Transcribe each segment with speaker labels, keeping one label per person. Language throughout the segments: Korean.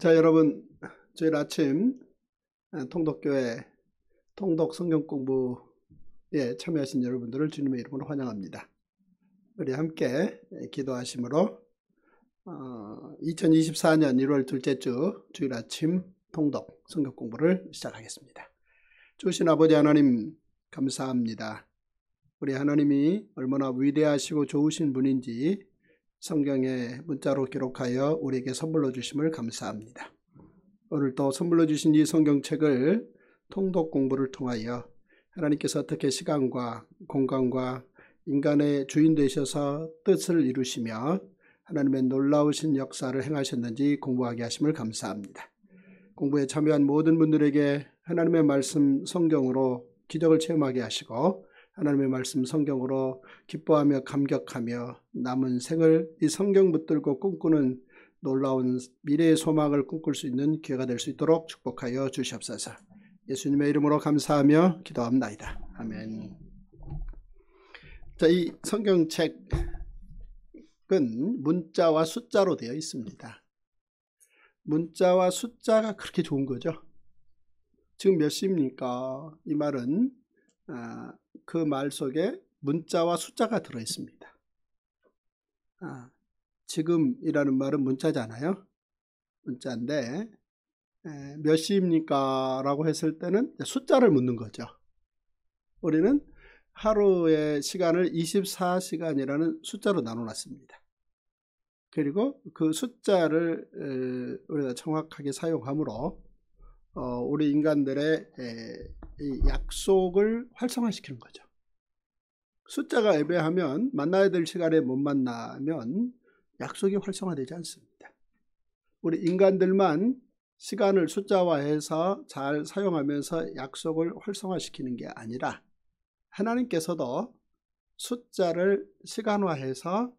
Speaker 1: 자 여러분 주일 아침 아, 통독교회 통독 성경 공부에 참여하신 여러분들을 주님의 이름으로 환영합니다. 우리 함께 기도하심으로 2024년 어, 1월 둘째 주 주일 아침 통독 성경 공부를 시작하겠습니다. 주신 아버지 하나님 감사합니다. 우리 하나님이 얼마나 위대하시고 좋으신 분인지 성경에 문자로 기록하여 우리에게 선물로 주심을 감사합니다. 오늘도 선물로 주신 이 성경책을 통독 공부를 통하여 하나님께서 어떻게 시간과 공간과 인간의 주인 되셔서 뜻을 이루시며 하나님의 놀라우신 역사를 행하셨는지 공부하게 하심을 감사합니다. 공부에 참여한 모든 분들에게 하나님의 말씀 성경으로 기적을 체험하게 하시고 하나님의 말씀 성경으로 기뻐하며 감격하며 남은 생을 이 성경 붙들고 꿈꾸는 놀라운 미래의 소망을 꿈꿀 수 있는 기회가 될 수 있도록 축복하여 주시옵소서. 예수님의 이름으로 감사하며 기도합니다 아멘. 자, 이 성경책은 문자와 숫자로 되어 있습니다. 문자와 숫자가 그렇게 좋은 거죠. 지금 몇 시입니까? 이 말은 아, 그말 속에 문자와 숫자가 들어있습니다. 아, 지금이라는 말은 문자잖아요. 문자인데 몇 시입니까? 라고 했을 때는 숫자를 묻는 거죠. 우리는 하루의 시간을 24시간이라는 숫자로 나눠놨습니다. 그리고 그 숫자를 우리가 정확하게 사용하므로 어, 우리 인간들의 에, 약속을 활성화시키는 거죠. 숫자가 애매하면 만나야 될 시간에 못 만나면 약속이 활성화되지 않습니다. 우리 인간들만 시간을 숫자화해서 잘 사용하면서 약속을 활성화시키는 게 아니라 하나님께서도 숫자를 시간화해서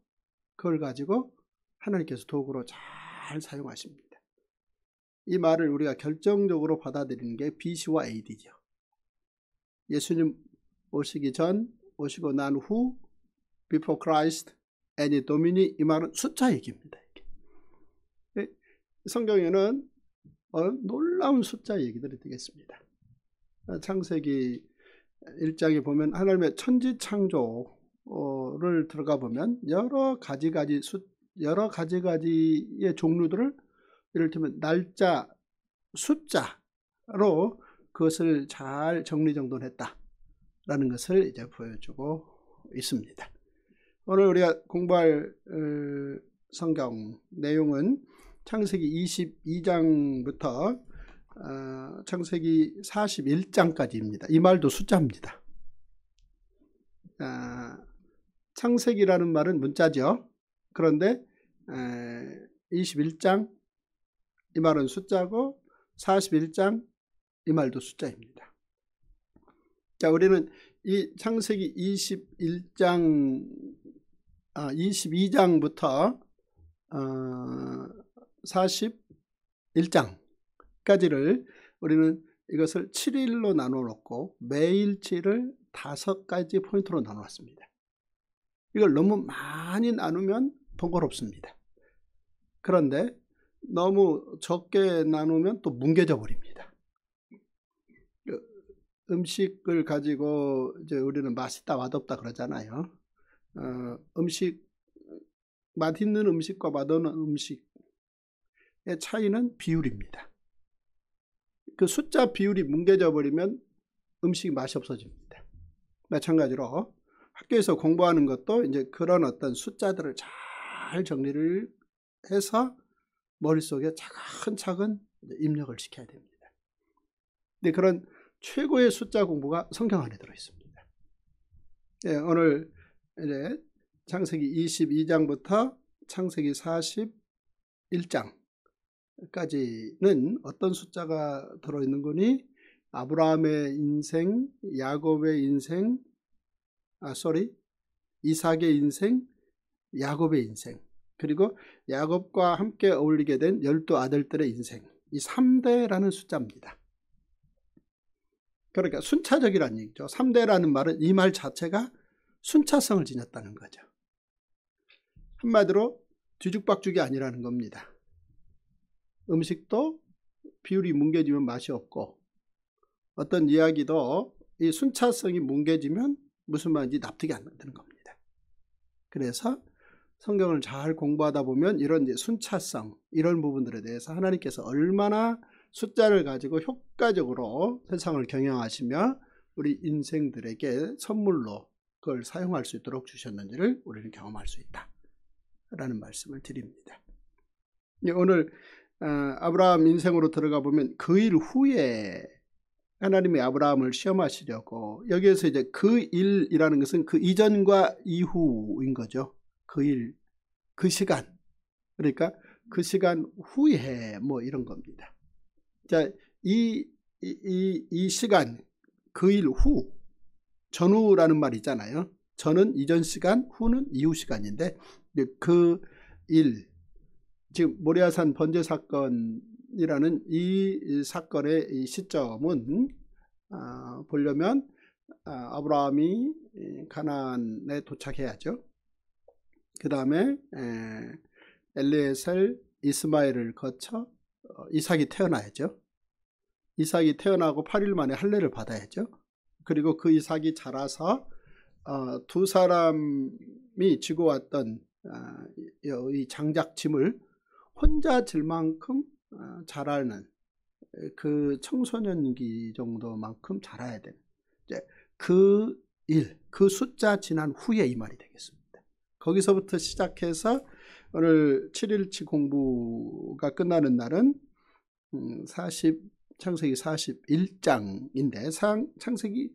Speaker 1: 그걸 가지고 하나님께서 도구로 잘 사용하십니다. 이 말을 우리가 결정적으로 받아들이는 게 BC와 AD죠. 예수님 오시기 전, 오시고 난 후, before Christ, any domini 이 말은 숫자 얘기입니다. 성경에는 놀라운 숫자 얘기들이 되겠습니다. 아, 창세기 1장에 보면 하나님의 천지 창조를 들어가 보면 여러 가지 가지 숫 여러 가지 가지의 종류들을 이를테면 날짜, 숫자로 그것을 잘 정리정돈했다 라는 것을 이제 보여주고 있습니다. 오늘 우리가 공부할 어, 성경 내용은 창세기 22장부터 어, 창세기 41장까지입니다. 이 말도 숫자입니다. 아, 창세기라는 말은 문자죠. 그런데 21장, 이 말은 숫자고 41장 이 말도 숫자입니다. 자, 우리는 이 창세기 21장 아 22장부터 어 41장까지를 우리는 이것을 7일로 나눠 놓고 매일치를 다 가지 포인트로 나눠 놨습니다. 이걸 너무 많이 나누면 번거롭습니다. 그런데 너무 적게 나누면 또 뭉개져 버립니다. 그 음식을 가지고 이제 우리는 맛있다 맛없다 그러잖아요. 어, 음식 맛있는 음식과 맛없는 음식의 차이는 비율입니다. 그 숫자 비율이 뭉개져 버리면 음식이 맛이 없어집니다. 마찬가지로 학교에서 공부하는 것도 이제 그런 어떤 숫자들을 잘 정리를 해서 머릿속에 차근차근 입력을 시켜야 됩니다. 근데 그런 최고의 숫자 공부가 성경 안에 들어있습니다. 예, 오늘 이제 창세기 22장부터 창세기 41장까지는 어떤 숫자가 들어있는 거니 아브라함의 인생, 야곱의 인생, 아, 쏘리, 이삭의 인생, 야곱의 인생 그리고 야곱과 함께 어울리게 된 열두 아들들의 인생 이 3대라는 숫자입니다. 그러니까 순차적이라는 얘기죠. 3대라는 말은 이 말 자체가 순차성을 지녔다는 거죠. 한마디로 뒤죽박죽이 아니라는 겁니다. 음식도 비율이 뭉개지면 맛이 없고 어떤 이야기도 이 순차성이 뭉개지면 무슨 말인지 납득이 안 되는 겁니다. 그래서 성경을 잘 공부하다 보면 이런 이제 순차성 이런 부분들에 대해서 하나님께서 얼마나 숫자를 가지고 효과적으로 세상을 경영하시며 우리 인생들에게 선물로 그걸 사용할 수 있도록 주셨는지를 우리는 경험할 수 있다 라는 말씀을 드립니다 예, 오늘 어, 아브라함 인생으로 들어가 보면 그 일 후에 하나님이 아브라함을 시험하시려고 여기에서 이제 그 일이라는 것은 그 이전과 이후인 거죠 그 일, 그 시간 그러니까 그 시간 후에 뭐 이런 겁니다. 자, 이, 이, 이, 이 시간 그 일후 전후라는 말 있잖아요. 저는 이전 시간, 후는 이후 시간인데 그 일, 지금 모리아산 번제 사건이라는 이 사건의 이 시점은 아, 보려면 아, 브라함이 가난에 도착해야죠. 그 다음에 엘리에셀 이스마엘을 거쳐 어, 이삭이 태어나야죠. 이삭이 태어나고 8일 만에 할례를 받아야죠. 그리고 그 이삭이 자라서 어, 두 사람이 지고 왔던 아, 이 장작짐을 혼자 질 만큼 어, 자라는 그 청소년기 정도만큼 자라야 되는 그 일, 그 숫자 지난 후에 이 말이 되겠습니다. 거기서부터 시작해서 오늘 7일치 공부가 끝나는 날은 40 음, 창세기 41장인데 창세기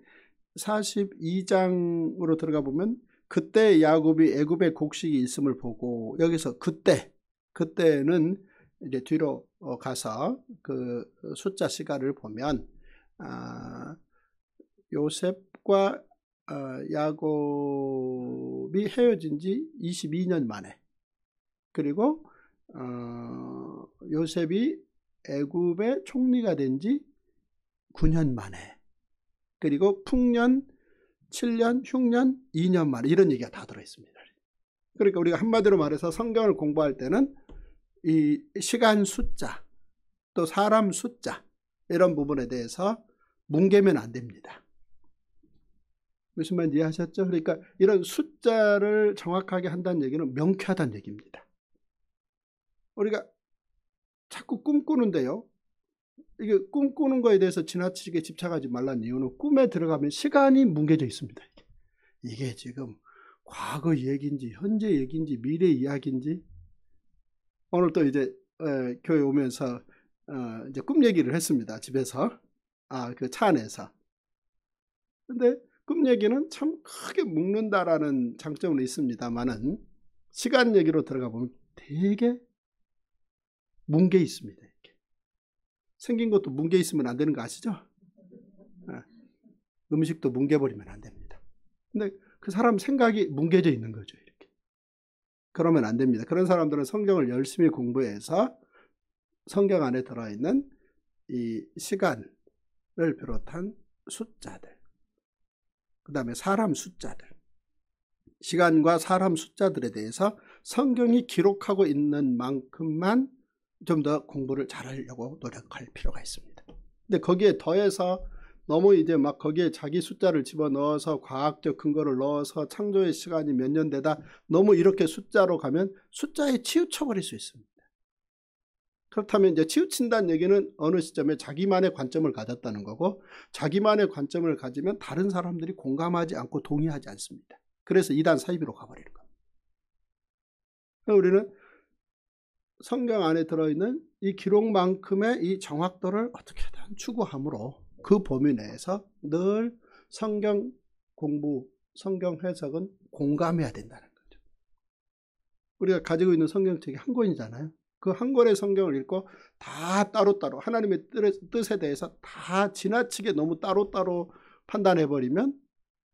Speaker 1: 42장으로 들어가 보면 그때 야곱이 애굽의 곡식이 있음을 보고 여기서 그때 그때는 이제 뒤로 어, 가서 그 숫자 시간을 보면 아, 요셉과 어, 야곱이 헤어진 지 22년 만에 그리고 어, 요셉이 애굽의 총리가 된 지 9년 만에 그리고 풍년 7년, 흉년 2년 만에 이런 얘기가 다 들어있습니다. 그러니까 우리가 한마디로 말해서 성경을 공부할 때는 이 시간 숫자 또 사람 숫자 이런 부분에 대해서 뭉개면 안 됩니다. 무슨 말인지 이해하셨죠? 그러니까 이런 숫자를 정확하게 한다는 얘기는 명쾌하다는 얘기입니다. 우리가 자꾸 꿈꾸는데요. 이게 꿈꾸는 거에 대해서 지나치게 집착하지 말란 이유는 꿈에 들어가면 시간이 뭉개져 있습니다. 이게 지금 과거 얘기인지 현재 얘기인지 미래 이야기인지 오늘 또 이제 에, 교회 오면서 어, 이제 꿈 얘기를 했습니다. 집에서 아그 차 안에서 근데 꿈 얘기는 참 크게 묶는다라는 장점은 있습니다만은 시간 얘기로 들어가 보면 되게 뭉개 있습니다. 이렇게. 생긴 것도 뭉개 있으면 안 되는 거 아시죠? 예. 음식도 뭉개버리면 안 됩니다. 근데 그 사람 생각이 뭉개져 있는 거죠. 이렇게. 그러면 안 됩니다. 그런 사람들은 성경을 열심히 공부해서 성경 안에 들어있는 이 시간을 비롯한 숫자들 그 다음에 사람 숫자들 시간과 사람 숫자들에 대해서 성경이 기록하고 있는 만큼만 좀 더 공부를 잘하려고 노력할 필요가 있습니다. 근데 거기에 더해서 너무 이제 막 거기에 자기 숫자를 집어넣어서 과학적 근거를 넣어서 창조의 시간이 몇 년 되다 너무 이렇게 숫자로 가면 숫자에 치우쳐버릴 수 있습니다. 그렇다면 이제 치우친다는 얘기는 어느 시점에 자기만의 관점을 가졌다는 거고 자기만의 관점을 가지면 다른 사람들이 공감하지 않고 동의하지 않습니다. 그래서 이단 사이비로 가버리는 겁니다. 우리는 성경 안에 들어있는 이 기록만큼의 이 정확도를 어떻게든 추구함으로 그 범위 내에서 늘 성경 공부, 성경 해석은 공감해야 된다는 거죠. 우리가 가지고 있는 성경책이 한 권이잖아요. 그한 권의 성경을 읽고 다 따로따로 하나님의 뜻에 대해서 다 지나치게 너무 따로따로 판단해버리면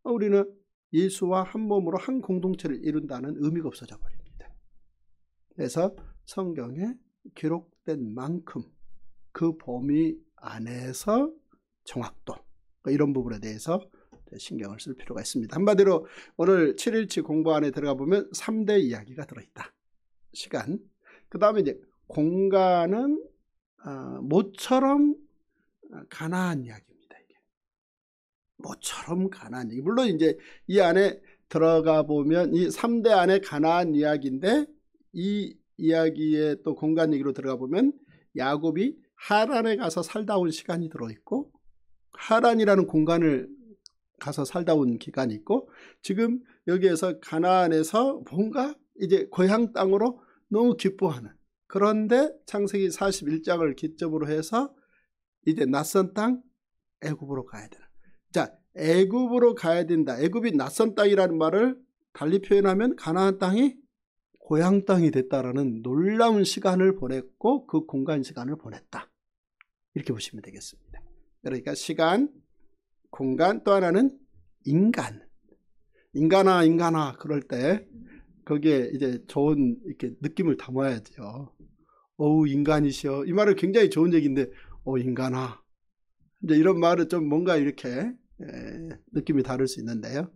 Speaker 1: 우리는 예수와 한 몸으로 한 공동체를 이룬다는 의미가 없어져 버립니다. 그래서 성경에 기록된 만큼 그 범위 안에서 정확도 그 이런 부분에 대해서 신경을 쓸 필요가 있습니다. 한마디로 오늘 7일치 공부 안에 들어가 보면 3대 이야기가 들어있다. 시간 그 다음에 이제 공간은 어, 모처럼 가난한 이야기입니다. 이게. 모처럼 가난한 이야기. 물론 이제 이 안에 들어가 보면 이 3대 안에 가난한 이야기인데 이 이야기에 또 공간 얘기로 들어가 보면 야곱이 하란에 가서 살다 온 시간이 들어있고 하란이라는 공간을 가서 살다 온 기간이 있고 지금 여기에서 가나안에서 뭔가 이제 고향 땅으로 너무 기뻐하는 그런데 창세기 41장을 기점으로 해서 이제 낯선 땅 애굽으로 가야 되는 자 애굽으로 가야 된다. 애굽이 낯선 땅이라는 말을 달리 표현하면 가나안 땅이 고향 땅이 됐다라는 놀라운 시간을 보냈고 그 공간 시간을 보냈다. 이렇게 보시면 되겠습니다. 그러니까 시간, 공간 또 하나는 인간. 인간아 인간아 그럴 때 거기에 이제 좋은 이렇게 느낌을 담아야지요. 어우 인간이시여 이 말은 굉장히 좋은 얘기인데 어 인간아 이제 이런 말은 좀 뭔가 이렇게 에, 느낌이 다를 수 있는데요.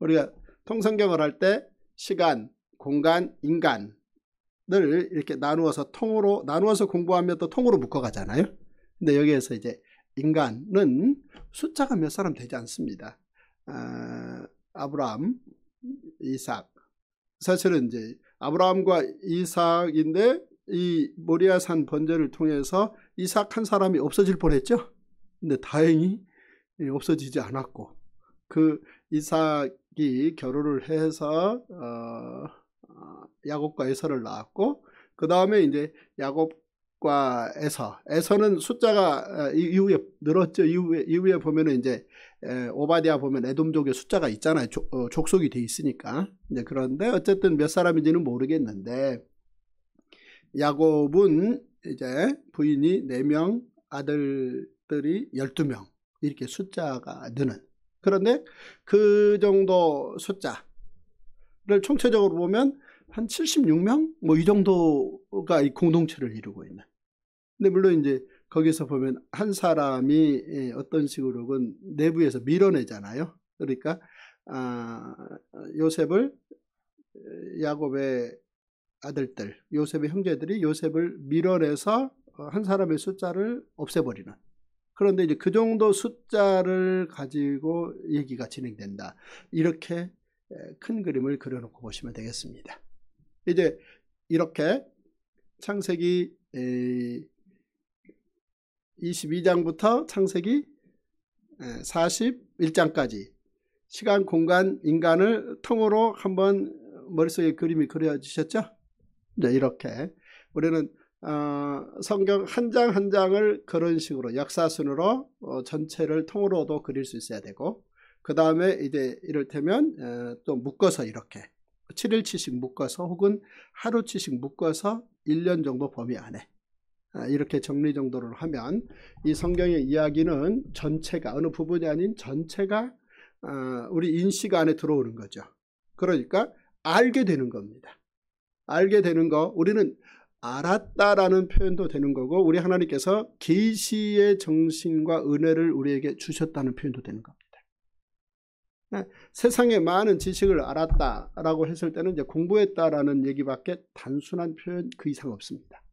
Speaker 1: 우리가 통성경을 할 때 시간, 공간, 인간을 이렇게 나누어서 통으로 나누어서 공부하면 또 통으로 묶어가잖아요. 근데 여기에서 이제 인간은 숫자가 몇 사람 되지 않습니다. 아, 아브라함, 이삭, 사실은 이제 아브라함과 이삭인데 이 모리아산 번제를 통해서 이삭 한 사람이 없어질 뻔했죠. 근데 다행히 없어지지 않았고 그 이삭이 결혼을 해서 어, 아, 야곱과 에서를 낳았고 그 다음에 이제 야곱 과에서 에서는 숫자가 어, 이후에 늘었죠. 이후에, 이후에 보면은 이제 오바디아 보면 에돔족의 숫자가 있잖아요. 조, 어, 족속이 돼 있으니까. 이제 그런데 어쨌든 몇 사람인지는 모르겠는데 야곱은 이제 부인이 4명, 아들들이 12명 이렇게 숫자가 느는 그런데 그 정도 숫자를 총체적으로 보면 한 76명 뭐 이 정도가 이 공동체를 이루고 있는 근데 물론 이제 거기서 보면 한 사람이 예, 어떤 식으로건 내부에서 밀어내잖아요. 그러니까 아, 요셉을 야곱의 아들들, 요셉의 형제들이 요셉을 밀어내서 한 사람의 숫자를 없애버리는. 그런데 이제 그 정도 숫자를 가지고 얘기가 진행된다. 이렇게 큰 그림을 그려놓고 보시면 되겠습니다. 이제 이렇게 창세기 22장부터 창세기 41장까지 시간, 공간, 인간을 통으로 한번 머릿속에 그림이 그려지셨죠? 네, 이렇게 우리는 어, 성경 한 장한 한 장을 그런 식으로 역사순으로 어, 전체를 통으로도 그릴 수 있어야 되고 그 다음에 이제 이를테면 에, 또 묶어서 이렇게 7일치씩 묶어서 혹은 하루치씩 묶어서 1년 정도 범위 안에 아, 이렇게 정리 정도를 하면 이 성경의 이야기는 전체가 어느 부분이 아닌 전체가 아, 우리 인식 안에 들어오는 거죠. 그러니까 알게 되는 겁니다. 알게 되는 거 우리는 알았다라는 표현도 되는 거고 우리 하나님께서 계시의 정신과 은혜를 우리에게 주셨다는 표현도 되는 겁니다. 아, 세상에 많은 지식을 알았다라고 했을 때는 이제 공부했다라는 얘기밖에 단순한 표현 그 이상 없습니다.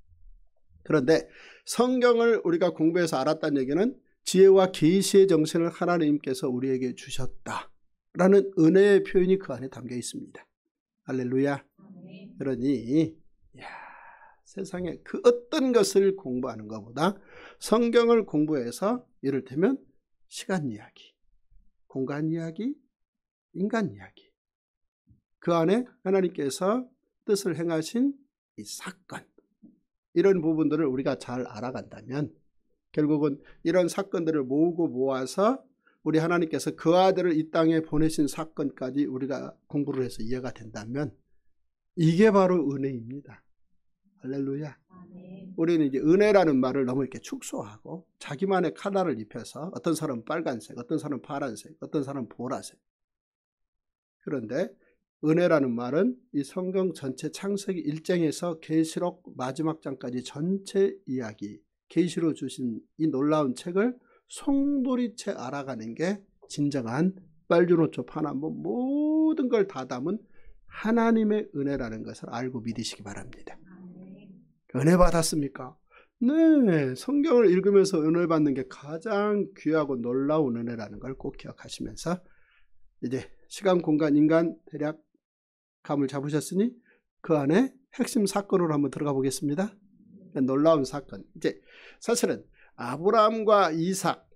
Speaker 1: 그런데 성경을 우리가 공부해서 알았다는 얘기는 지혜와 계시의 정신을 하나님께서 우리에게 주셨다라는 은혜의 표현이 그 안에 담겨 있습니다. 할렐루야. 그러니 야, 세상에 그 어떤 것을 공부하는 것보다 성경을 공부해서 이를테면 시간 이야기, 공간 이야기, 인간 이야기 그 안에 하나님께서 뜻을 행하신 이 사건 이런 부분들을 우리가 잘 알아간다면 결국은 이런 사건들을 모으고 모아서 우리 하나님께서 그 아들을 이 땅에 보내신 사건까지 우리가 공부를 해서 이해가 된다면 이게 바로 은혜입니다. 할렐루야. 우리는 이제 은혜라는 말을 너무 이렇게 축소하고 자기만의 칼날을 입혀서 어떤 사람은 빨간색, 어떤 사람은 파란색, 어떤 사람은 보라색. 그런데 은혜라는 말은 이 성경 전체 창세기 1장에서 계시록 마지막 장까지 전체 이야기, 계시로 주신 이 놀라운 책을 송돌이채 알아가는 게 진정한 빨주노초 파나무 모든 걸 다 담은 하나님의 은혜라는 것을 알고 믿으시기 바랍니다. 은혜 받았습니까? 네, 성경을 읽으면서 은혜 받는 게 가장 귀하고 놀라운 은혜라는 걸 꼭 기억하시면서 이제 시간, 공간, 인간 대략 감을 잡으셨으니 그 안에 핵심 사건으로 한번 들어가 보겠습니다. 놀라운 사건. 이제 사실은 아브라함과 이삭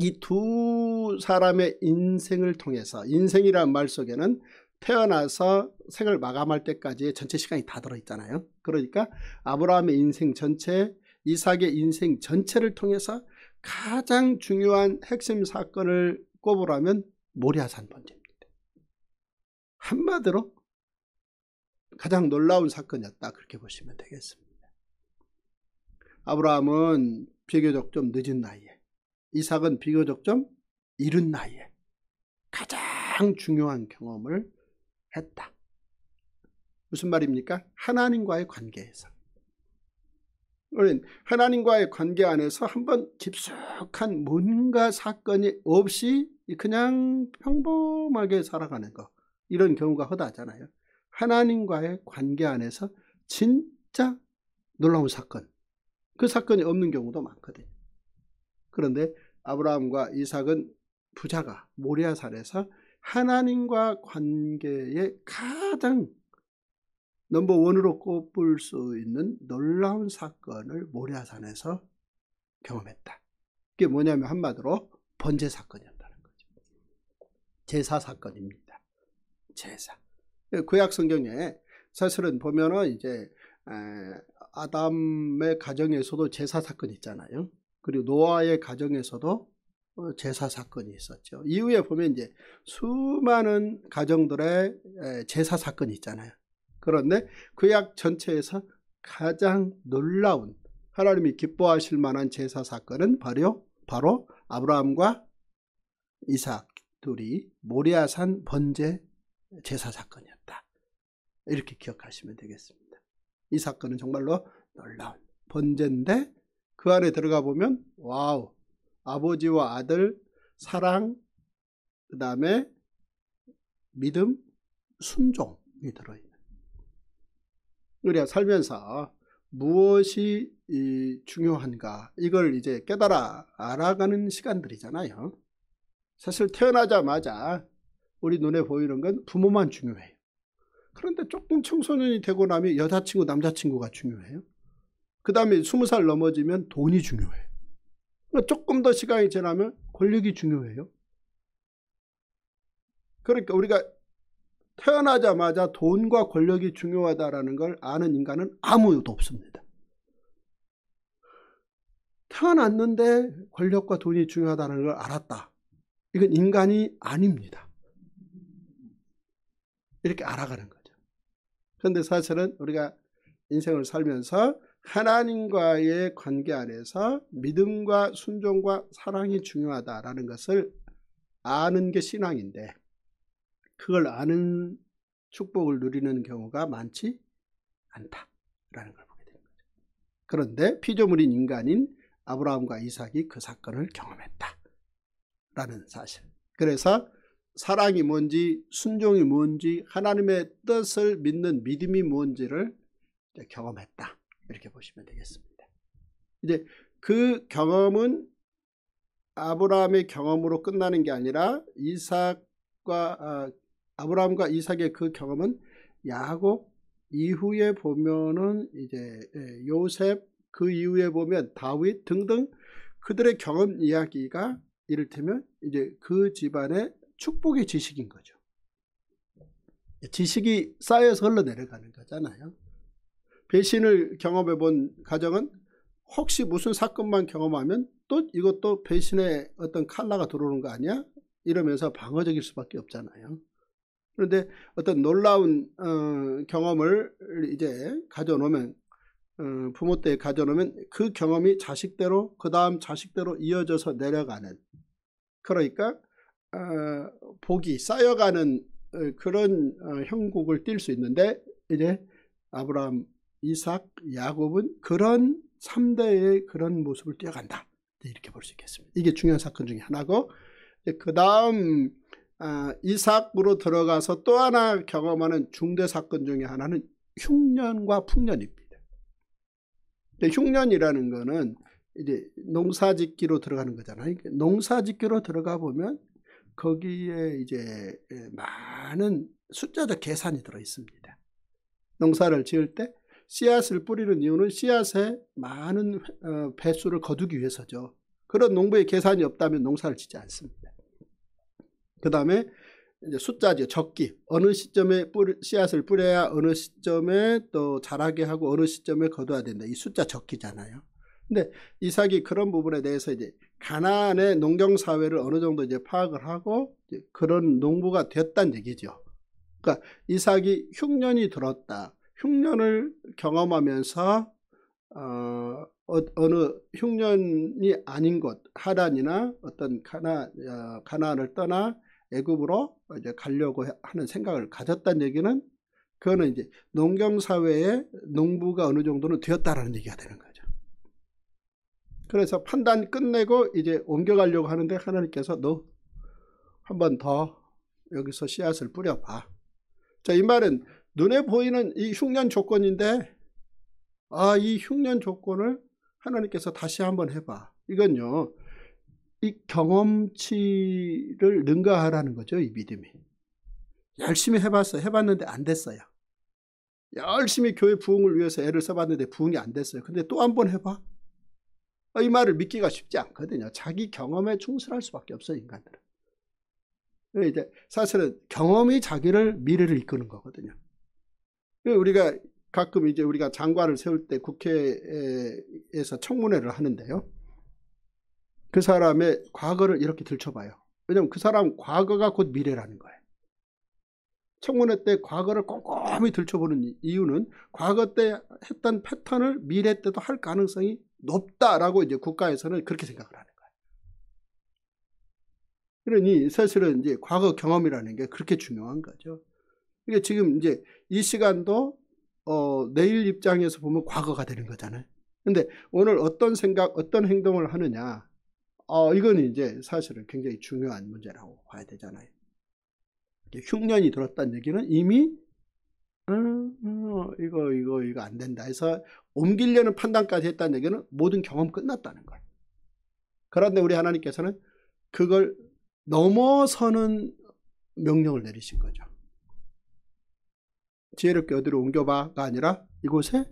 Speaker 1: 이 두 사람의 인생을 통해서 인생이라는 말 속에는 태어나서 생을 마감할 때까지의 전체 시간이 다 들어있잖아요. 그러니까 아브라함의 인생 전체, 이삭의 인생 전체를 통해서 가장 중요한 핵심 사건을 꼽으라면 모리아산 번제. 한마디로 가장 놀라운 사건이었다 그렇게 보시면 되겠습니다. 아브라함은 비교적 좀 늦은 나이에 이삭은 비교적 좀 이른 나이에 가장 중요한 경험을 했다. 무슨 말입니까? 하나님과의 관계에서 우리 하나님과의 관계 안에서 한번 깊숙한 뭔가 사건이 없이 그냥 평범하게 살아가는 것 이런 경우가 허다하잖아요. 하나님과의 관계 안에서 진짜 놀라운 사건 그 사건이 없는 경우도 많거든요. 그런데 아브라함과 이삭은 부자가 모리아산에서 하나님과 관계에 가장 넘버원으로 꼽을 수 있는 놀라운 사건을 모리아산에서 경험했다. 그게 뭐냐면 한마디로 번제 사건이었다는 거죠. 제사 사건입니다. 제사. 예, 구약 성경에 사실은 보면은 이제 아담의 가정에서도 제사 사건 있잖아요. 그리고 노아의 가정에서도 어, 제사 사건이 있었죠. 이후에 보면 이제 수많은 가정들의 제사 사건이 있잖아요. 그런데 구약 전체에서 가장 놀라운 하나님이 기뻐하실 만한 제사 사건은 바로 바로 아브라함과 이삭 둘이 모리아산 번제 제사 사건이었다. 이렇게 기억하시면 되겠습니다. 이 사건은 정말로 놀라운 번제인데 그 안에 들어가 보면 와우 아버지와 아들 사랑 그 다음에 믿음 순종이 들어있는 우리가 살면서 무엇이 중요한가 이걸 이제 깨달아 알아가는 시간들이잖아요. 사실 태어나자마자 우리 눈에 보이는 건 부모만 중요해요. 그런데 조금 청소년이 되고 나면 여자친구 남자친구가 중요해요. 그 다음에 2 0살 넘어지면 돈이 중요해요. 그러니까 조금 더 시간이 지나면 권력이 중요해요. 그러니까 우리가 태어나자마자 돈과 권력이 중요하다라는 걸 아는 인간은 아무도 없습니다. 태어났는데 권력과 돈이 중요하다는 걸 알았다. 이건 인간이 아닙니다. 이렇게 알아가는 거죠. 그런데 사실은 우리가 인생을 살면서 하나님과의 관계 안에서 믿음과 순종과 사랑이 중요하다라는 것을 아는 게 신앙인데 그걸 아는 축복을 누리는 경우가 많지 않다라는 걸 보게 되는 거죠. 그런데 피조물인 인간인 아브라함과 이삭이 그 사건을 경험했다라는 사실. 그래서 사랑이 뭔지 순종이 뭔지 하나님의 뜻을 믿는 믿음이 뭔지를 경험했다. 이렇게 보시면 되겠습니다. 이제 그 경험은 아브라함의 경험으로 끝나는 게 아니라 이삭과 아, 아브라함과 이삭의 그 경험은 야곱 이후에 보면은 이제 예, 요셉 그 이후에 보면 다윗 등등 그들의 경험 이야기가 이를테면 이제 그 집안의 축복의 지식인 거죠. 지식이 쌓여서 흘러내려가는 거잖아요. 배신을 경험해 본 가정은 혹시 무슨 사건만 경험하면 또 이것도 배신의 어떤 칼라가 들어오는 거 아니야? 이러면서 방어적일 수밖에 없잖아요. 그런데 어떤 놀라운 어, 경험을 이제 가져놓으면 어, 부모 때 가져놓으면 그 경험이 자식대로 그 다음 자식대로 이어져서 내려가는 그러니까 어, 복이 쌓여가는 어, 그런 어, 형국을 띌 수 있는데 이제 아브라함, 이삭, 야곱은 그런 3대의 그런 모습을 띄어간다. 이렇게 볼 수 있겠습니다. 이게 중요한 사건 중에 하나고 그 다음 아, 이삭으로 들어가서 또 하나 경험하는 중대 사건 중에 하나는 흉년과 풍년입니다. 흉년이라는 거는 이제 농사짓기로 들어가는 거잖아요. 농사짓기로 들어가 보면 거기에 이제 많은 숫자적 계산이 들어 있습니다. 농사를 지을 때 씨앗을 뿌리는 이유는 씨앗에 많은 어, 배수를 거두기 위해서죠. 그런 농부의 계산이 없다면 농사를 짓지 않습니다. 그 다음에 숫자죠. 적기. 어느 시점에 뿌리, 씨앗을 뿌려야 어느 시점에 또 자라게 하고 어느 시점에 거둬야 된다. 이 숫자 적기잖아요. 근데 이삭이 그런 부분에 대해서 이제 가나안의 농경 사회를 어느 정도 이제 파악을 하고 이제 그런 농부가 됐단 얘기죠. 그러니까 이삭이 흉년이 들었다. 흉년을 경험하면서 어, 어 어느 흉년이 아닌 곳하단이나 어떤 가나 어, 가나안을 떠나 애굽으로 이제 가려고 하는 생각을 가졌다는 얘기는 그거는 이제 농경 사회의 농부가 어느 정도는 되었다라는 얘기가 되는 거예요. 그래서 판단 끝내고 이제 옮겨가려고 하는데 하나님께서 너 한 번 더 여기서 씨앗을 뿌려봐. 자, 이 말은 눈에 보이는 이 흉년 조건인데 아, 이 흉년 조건을 하나님께서 다시 한번 해봐. 이건요. 이 경험치를 능가하라는 거죠. 이 믿음이. 열심히 해봤어. 해봤는데 안 됐어요. 열심히 교회 부흥을 위해서 애를 써봤는데 부흥이 안 됐어요. 근데 또 한 번 해봐. 이 말을 믿기가 쉽지 않거든요. 자기 경험에 충실할 수밖에 없어요. 인간들은. 그러니까 이제 사실은 경험이 자기를 미래를 이끄는 거거든요. 그 우리가 가끔 이제 우리가 장관을 세울 때 국회에서 청문회를 하는데요. 그 사람의 과거를 이렇게 들춰봐요. 왜냐하면 그 사람 과거가 곧 미래라는 거예요. 청문회 때 과거를 꼼꼼히 들춰보는 이유는 과거 때 했던 패턴을 미래 때도 할 가능성이 높다라고 이제 국가에서는 그렇게 생각을 하는 거예요. 그러니 사실은 이제 과거 경험이라는 게 그렇게 중요한 거죠. 그러 그러니까 지금 이제 이 시간도 어, 내일 입장에서 보면 과거가 되는 거잖아요. 근데 오늘 어떤 생각, 어떤 행동을 하느냐. 어, 이건 이제 사실은 굉장히 중요한 문제라고 봐야 되잖아요. 흉년이 들었다는 얘기는 이미 음, 어, 이거 이거 이거 안 된다 해서 옮기려는 판단까지 했다는 얘기는 모든 경험 끝났다는 거예요. 그런데 우리 하나님께서는 그걸 넘어서는 명령을 내리신 거죠. 지혜롭게 어디로 옮겨봐가 아니라 이곳에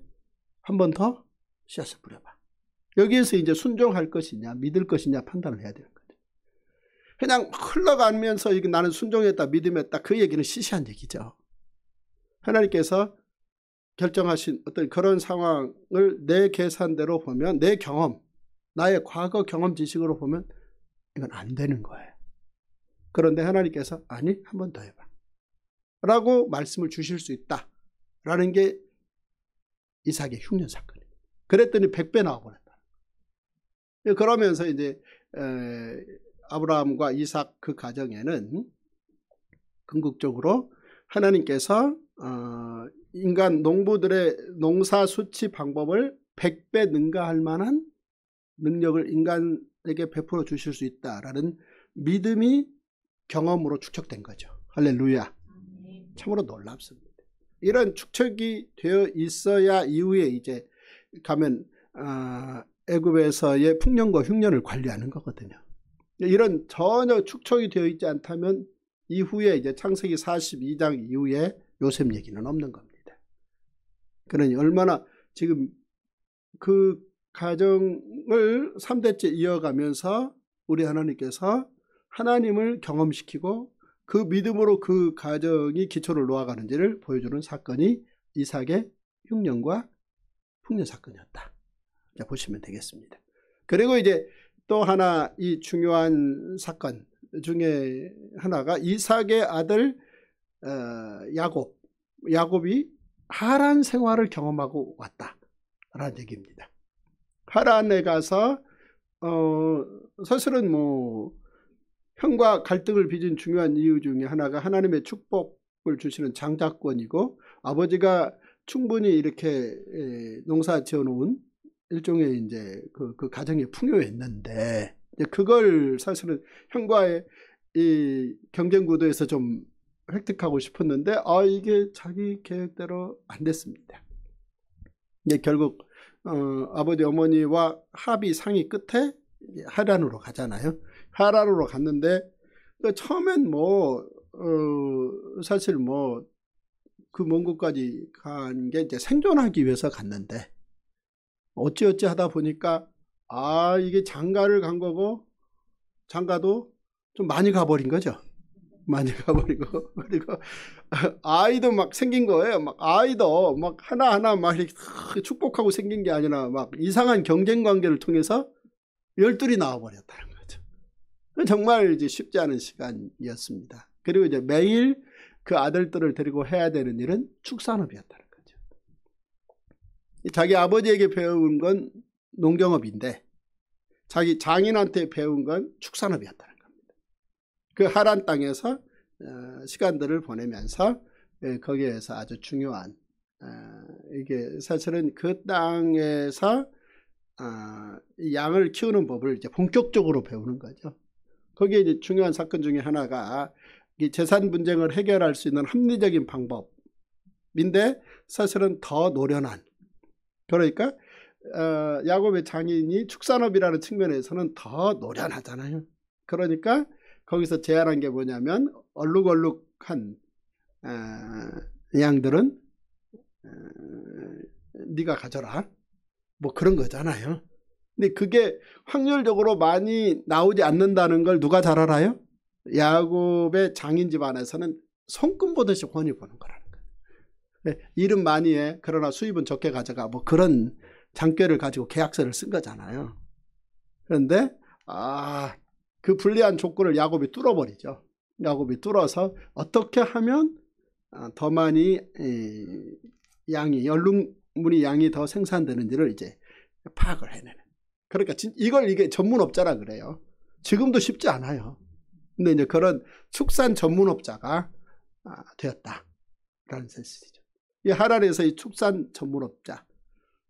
Speaker 1: 한 번 더 씨앗을 뿌려봐. 여기에서 이제 순종할 것이냐 믿을 것이냐 판단을 해야 되는 거죠. 그냥 흘러가면서 나는 순종했다 믿음했다 그 얘기는 시시한 얘기죠. 하나님께서 결정하신 어떤 그런 상황을 내 계산대로 보면 내 경험 나의 과거 경험 지식으로 보면 이건 안 되는 거예요. 그런데 하나님께서 아니 한 번 더 해봐 라고 말씀을 주실 수 있다라는 게 이삭의 흉년 사건이에요. 그랬더니 100배 나와버렸다. 그러면서 이제 아브라함과 이삭 그 가정에는 궁극적으로 하나님께서 어, 인간 농부들의 농사 수치 방법을 100배 능가할 만한 능력을 인간에게 베풀어 주실 수 있다라는 믿음이 경험으로 축적된 거죠. 할렐루야. 참으로 놀랍습니다. 이런 축적이 되어 있어야 이후에 이제 가면 아, 애굽에서의 풍년과 흉년을 관리하는 거거든요. 이런 전혀 축적이 되어 있지 않다면 이후에 이제 창세기 42장 이후에 요셉 얘기는 없는 겁니다. 그러니 얼마나 지금 그 가정을 3대째 이어가면서 우리 하나님께서 하나님을 경험시키고 그 믿음으로 그 가정이 기초를 놓아가는지를 보여주는 사건이 이삭의 흉년과 풍년 사건이었다. 보시면 되겠습니다. 그리고 이제 또 하나 이 중요한 사건 중에 하나가 이삭의 아들 어, 야곱, 야곱이 하란 생활을 경험하고 왔다라는 얘기입니다. 하란에 가서 어, 사실은 뭐 형과 갈등을 빚은 중요한 이유 중에 하나가 하나님의 축복을 주시는 장자권이고 아버지가 충분히 이렇게 예, 농사 지어놓은 일종의 이제 그, 그 가정의 풍요였는데 그걸 사실은 형과의 이 경쟁 구도에서 좀 획득하고 싶었는데 아 이게 자기 계획대로 안 됐습니다. 이제 결국 어, 아버지 어머니와 합의 상의 끝에 하란으로 가잖아요. 하란으로 갔는데 그 처음엔 뭐 어, 사실 뭐그 먼 곳까지 간게 이제 생존하기 위해서 갔는데 어찌어찌 하다 보니까 아 이게 장가를 간 거고 장가도 좀 많이 가버린 거죠. 많이 가버리고 그리고 아이도 막 생긴 거예요. 막 아이도 막 하나하나 막 이렇게 축복하고 생긴 게 아니라 막 이상한 경쟁 관계를 통해서 열둘이 나와버렸다는 거죠. 그 정말 이제 쉽지 않은 시간이었습니다. 그리고 이제 매일 그 아들들을 데리고 해야 되는 일은 축산업이었다는 거죠. 자기 아버지에게 배운 건 농경업인데 자기 장인한테 배운 건 축산업이었다는 거죠. 그 하란 땅에서 어, 시간들을 보내면서 예, 거기에서 아주 중요한 어, 이게 사실은 그 땅에서 어, 양을 키우는 법을 이제 본격적으로 배우는 거죠. 거기에 이제 중요한 사건 중에 하나가 재산 분쟁을 해결할 수 있는 합리적인 방법인데 사실은 더 노련한 그러니까 야곱의 장인이 축산업이라는 측면에서는 더 노련하잖아요. 그러니까 거기서 제안한 게 뭐냐면 얼룩얼룩한 양들은 네가 가져라 뭐 그런 거잖아요. 근데 그게 확률적으로 많이 나오지 않는다는 걸 누가 잘 알아요? 야곱의 장인 집안에서는 손금 보듯이 권위 보는 거라는 거예요. 일은 예, 많이 해 그러나 수입은 적게 가져가 뭐 그런 장꾀를 가지고 계약서를 쓴 거잖아요. 그런데 아그 불리한 조건을 야곱이 뚫어버리죠. 야곱이 뚫어서 어떻게 하면 아, 더 많이 양이 열룩무늬 양이 더 생산되는지를 이제 파악을 해내는. 그러니까 이걸 이게 전문업자라 그래요. 지금도 쉽지 않아요. 근데 이제 그런 축산 전문업자가 되었다라는 아, 셋이죠. 이 하란에서 이 축산 전문업자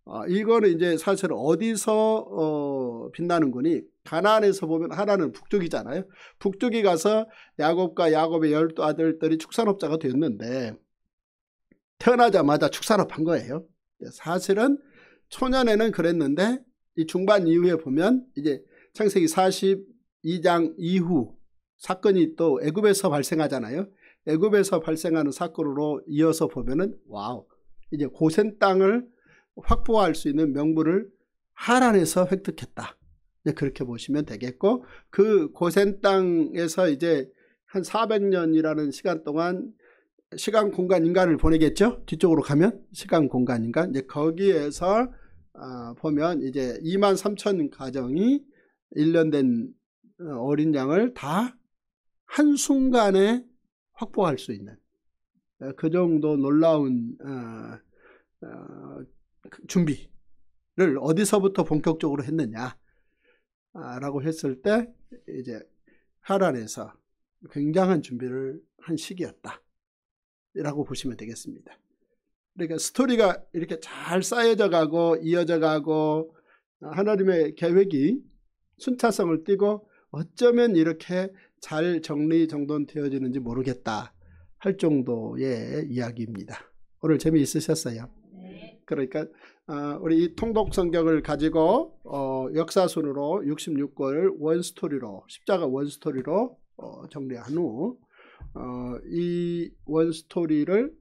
Speaker 1: 아, 이거는 이제 사실 어디서 어, 빛나는 거니 가나안에서 보면 하나는 북쪽이잖아요. 북쪽에 가서 야곱과 야곱의 열두 아들들이 축산업자가 되었는데 태어나자마자 축산업한 거예요. 예, 사실은 초년에는 그랬는데 이 중반 이후에 보면 이제 창세기 42장 이후 사건이 또 애굽에서 발생하잖아요. 애굽에서 발생하는 사건으로 이어서 보면은 와우 이제 고센 땅을 확보할 수 있는 명분을 하란에서 획득했다. 그렇게 보시면 되겠고 그 고센 땅에서 이제 한 400년이라는 시간 동안 시간 공간 인간을 보내겠죠. 뒤쪽으로 가면 시간 공간 인간 이제 거기에서 아, 보면 이제 2만 3천 가정이 1년 된 어, 어린 양을 다 한순간에 확보할 수 있는 어, 그 정도 놀라운 어, 그 준비를 어디서부터 본격적으로 했느냐라고 아, 했을 때 이제 하란에서 굉장한 준비를 한 시기였다라고 보시면 되겠습니다. 그러니까 스토리가 이렇게 잘 쌓여져 가고 이어져 가고 아, 하나님의 계획이 순차성을 띠고 어쩌면 이렇게 잘 정리정돈되어지는지 모르겠다 할 정도의 이야기입니다. 오늘 재미있으셨어요? 그러니까 어, 우리 이 통독 성경을 가지고 어 역사순으로 66권을 원스토리로 십자가 원스토리로 어, 정리한 후이 어 원스토리를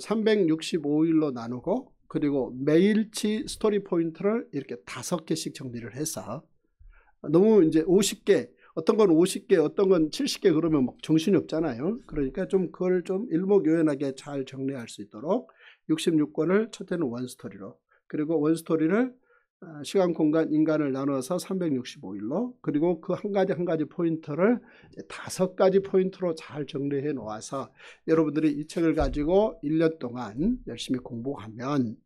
Speaker 1: 365일로 아, 나누고 그리고 매일치 스토리 포인트를 이렇게 다섯 개씩 정리를 해서 너무 이제 50개 어떤 건 50개 어떤 건 70개 그러면 막 정신이 없잖아요 그러니까 좀 그걸 좀 일목요연하게 잘 정리할 수 있도록 66권을 첫째는 원스토리로 그리고 원스토리를 아, 시간, 공간, 인간을 나누어서 365일로 그리고 그 한 가지 한 가지 포인트를 다섯 가지 포인트로 잘 정리해 놓아서 여러분들이 이 책을 가지고 1년 동안 열심히 공부하면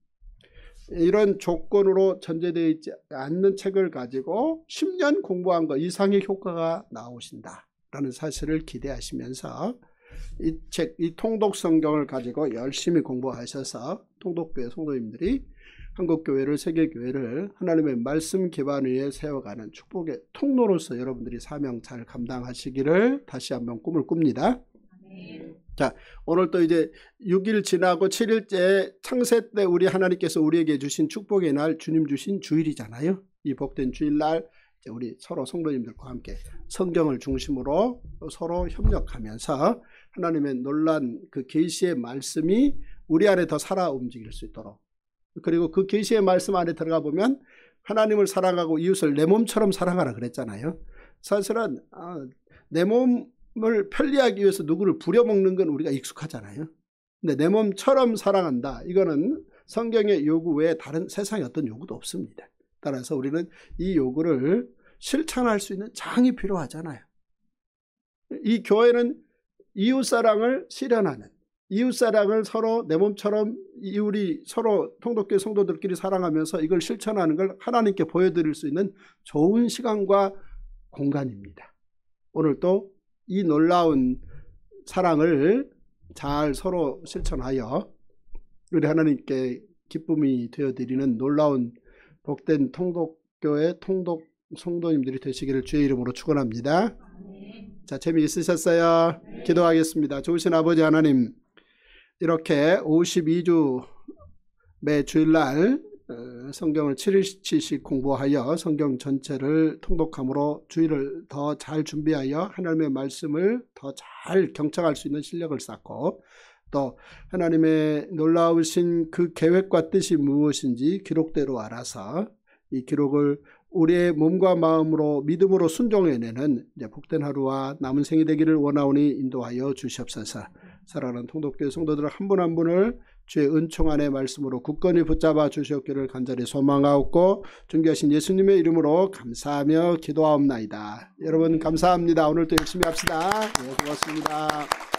Speaker 1: 이런 조건으로 전제되어 있지 않는 책을 가지고 10년 공부한 것 이상의 효과가 나오신다라는 사실을 기대하시면서 이 책, 이 통독 성경을 가지고 열심히 공부하셔서 통독교회 성도님들이 한국교회를, 세계교회를 하나님의 말씀 기반 위에 세워가는 축복의 통로로서 여러분들이 사명 잘 감당하시기를 다시 한번 꿈을 꿉니다. 자, 오늘 또 이제 6일 지나고 7일째 창세 때 우리 하나님께서 우리에게 주신 축복의 날, 주님 주신 주일이잖아요. 이 복된 주일날 우리 서로 성도님들과 함께 성경을 중심으로 서로 협력하면서 하나님의 놀란 그 계시의 말씀이 우리 안에 더 살아 움직일 수 있도록 그리고 그 계시의 말씀 안에 들어가 보면 하나님을 사랑하고 이웃을 내 몸처럼 사랑하라 그랬잖아요. 사실은 아, 내 몸을 편리하기 위해서 누구를 부려먹는 건 우리가 익숙하잖아요. 근데 내 몸처럼 사랑한다. 이거는 성경의 요구 외에 다른 세상의 어떤 요구도 없습니다. 따라서 우리는 이 요구를 실천할 수 있는 장이 필요하잖아요. 이 교회는 이웃사랑을 실현하는 이웃사랑을 서로 내 몸처럼 이웃이 서로 통독교 성도들끼리 사랑하면서 이걸 실천하는 걸 하나님께 보여드릴 수 있는 좋은 시간과 공간입니다. 오늘 또이 놀라운 사랑을 잘 서로 실천하여 우리 하나님께 기쁨이 되어드리는 놀라운 복된 통독교의 통독 성도님들이 되시기를 주의 이름으로 축원합니다. 자, 재미있으셨어요? 기도하겠습니다. 좋으신 아버지 하나님, 이렇게 52주 매 주일날 어, 성경을 7일씩 공부하여 성경 전체를 통독함으로 주의를 더잘 준비하여 하나님의 말씀을 더 잘 경청할 수 있는 실력을 쌓고 또 하나님의 놀라우신 그 계획과 뜻이 무엇인지 기록대로 알아서 이 기록을 우리의 몸과 마음으로 믿음으로 순종해내는 복된 하루와 남은 생이 되기를 원하오니 인도하여 주시옵소서. 사랑하는 통독교회 성도들 한 분 한 분을 주의 은총 안의 말씀으로 굳건히 붙잡아 주시옵기를 간절히 소망하옵고 존귀하신 예수님의 이름으로 감사하며 기도하옵나이다. 여러분 감사합니다. 오늘도 열심히 합시다. 네, 고맙습니다.